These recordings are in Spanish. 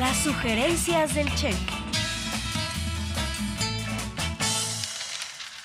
Las sugerencias del Che.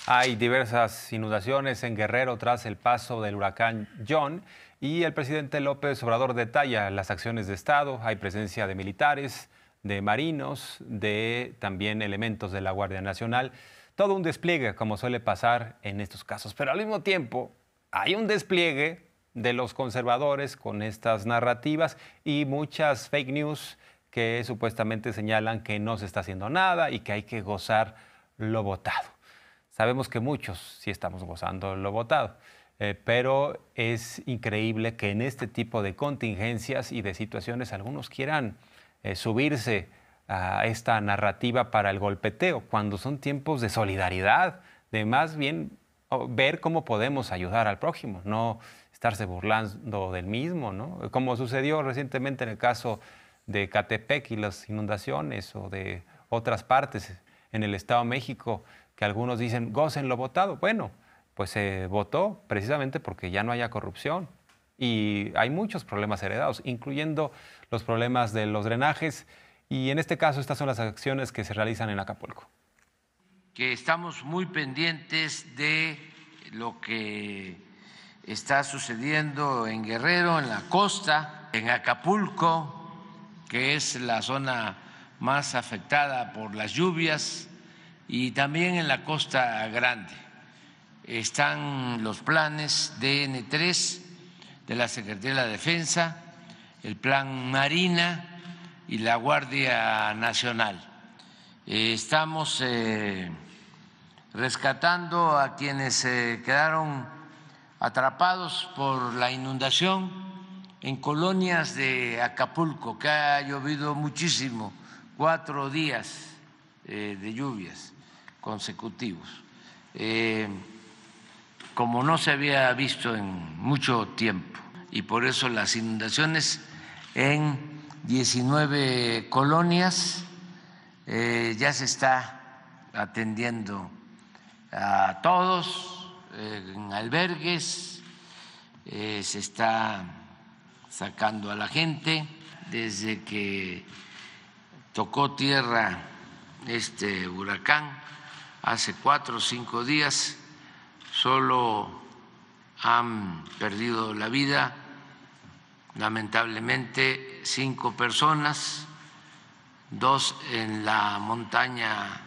Hay diversas inundaciones en Guerrero tras el paso del huracán John y el presidente López Obrador detalla las acciones de Estado. Hay presencia de militares, de marinos, de también elementos de la Guardia Nacional. Todo un despliegue, como suele pasar en estos casos. Pero al mismo tiempo, hay un despliegue de los conservadores con estas narrativas y muchas fake news que supuestamente señalan que no se está haciendo nada y que hay que gozar lo votado. Sabemos que muchos sí estamos gozando lo votado, eh, pero es increíble que en este tipo de contingencias y de situaciones algunos quieran eh, subirse a esta narrativa para el golpeteo, cuando son tiempos de solidaridad, de más bien ver cómo podemos ayudar al prójimo, no estarse burlando del mismo, ¿no? Como sucedió recientemente en el caso de Catepec y las inundaciones o de otras partes en el Estado de México, que algunos dicen, gocen lo votado. Bueno, pues se votó precisamente porque ya no haya corrupción. Y hay muchos problemas heredados, incluyendo los problemas de los drenajes. Y en este caso, estas son las acciones que se realizan en Acapulco. Que estamos muy pendientes de lo que está sucediendo en Guerrero, en la costa, en Acapulco, que es la zona más afectada por las lluvias, y también en la Costa Grande. Están los planes DN3 de la Secretaría de la Defensa, el plan Marina y la Guardia Nacional. Estamos eh, rescatando a quienes eh, quedaron atrapados por la inundación en colonias de Acapulco, que ha llovido muchísimo, cuatro días eh, de lluvias consecutivos, eh, como no se había visto en mucho tiempo, y por eso las inundaciones en 19 colonias eh, ya se está atendiendo a todos, en albergues, se está sacando a la gente. Desde que tocó tierra este huracán hace cuatro o cinco días, solo han perdido la vida lamentablemente cinco personas, dos en la montaña,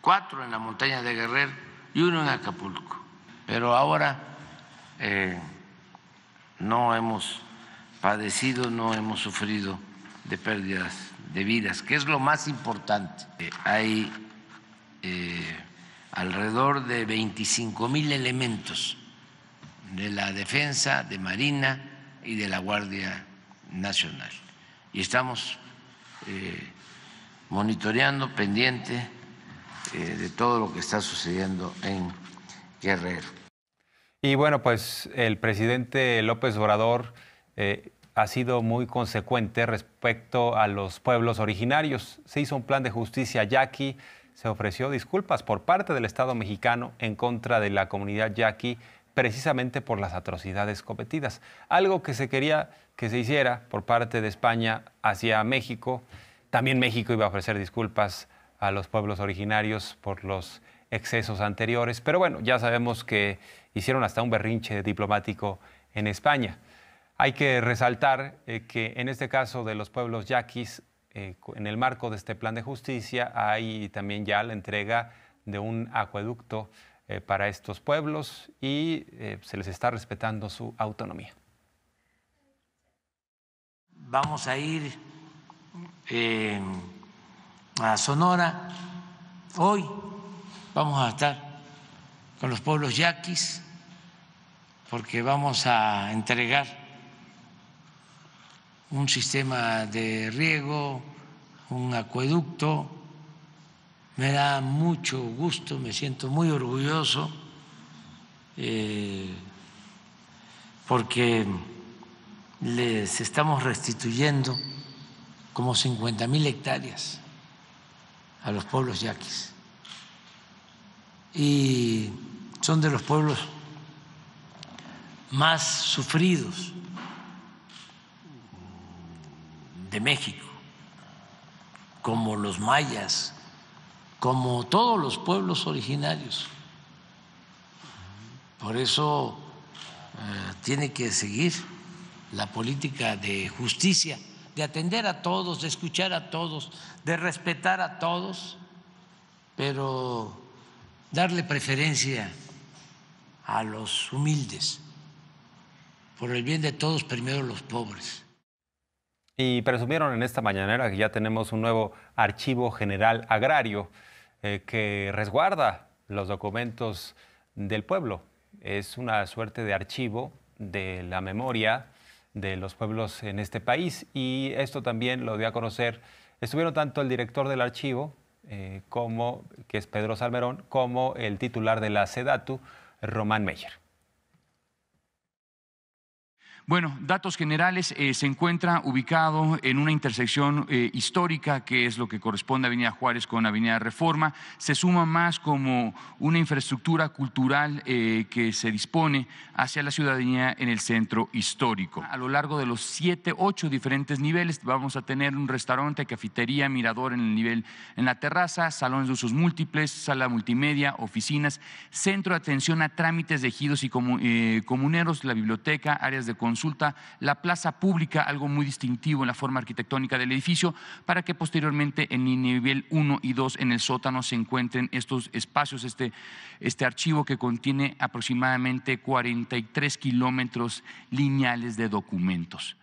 cuatro en la montaña de Guerrero y uno en Acapulco. Pero ahora eh, no hemos padecido, no hemos sufrido de pérdidas de vidas, que es lo más importante. Eh, hay eh, alrededor de 25 mil elementos de la defensa, de Marina y de la Guardia Nacional. Y estamos eh, monitoreando, pendiente de todo lo que está sucediendo en Guerrero. Y bueno, pues el presidente López Obrador eh, ha sido muy consecuente respecto a los pueblos originarios. Se hizo un plan de justicia yaqui, se ofreció disculpas por parte del Estado mexicano en contra de la comunidad yaqui precisamente por las atrocidades cometidas. Algo que se quería que se hiciera por parte de España hacia México. También México iba a ofrecer disculpas a los pueblos originarios por los excesos anteriores. Pero bueno, ya sabemos que hicieron hasta un berrinche diplomático en España. Hay que resaltar eh, que en este caso de los pueblos yaquis, eh, en el marco de este plan de justicia, hay también ya la entrega de un acueducto eh, para estos pueblos y se les está respetando su autonomía. Vamos a ir a Sonora hoy. Vamos a estar con los pueblos yaquis porque vamos a entregar un sistema de riego, un acueducto. Me da mucho gusto, me siento muy orgulloso eh, porque les estamos restituyendo como 50 mil hectáreas a los pueblos yaquis. Y son de los pueblos más sufridos de México, como los mayas, como todos los pueblos originarios. Por eso eh, tiene que seguir la política de justicia, de atender a todos, de escuchar a todos, de respetar a todos, pero darle preferencia a los humildes, por el bien de todos, primero los pobres. Y presumieron en esta mañanera que ya tenemos un nuevo archivo general agrario eh, que resguarda los documentos del pueblo. Es una suerte de archivo de la memoria de los pueblos en este país y esto también lo dio a conocer. Estuvieron tanto el director del archivo, eh, como, que es Pedro Salmerón, como el titular de la SEDATU, Román Meyer. Bueno, datos generales, eh, se encuentra ubicado en una intersección eh, histórica que es lo que corresponde a Avenida Juárez con Avenida Reforma. Se suma más como una infraestructura cultural eh, que se dispone hacia la ciudadanía en el centro histórico. A lo largo de los siete, ocho diferentes niveles vamos a tener un restaurante, cafetería, mirador en el nivel, en la terraza, salones de usos múltiples, sala multimedia, oficinas, centro de atención a trámites de ejidos y comuneros, la biblioteca, áreas de consulta consulta la plaza pública, algo muy distintivo en la forma arquitectónica del edificio, para que posteriormente en nivel 1 y 2 en el sótano se encuentren estos espacios, este, este archivo que contiene aproximadamente 43 kilómetros lineales de documentos.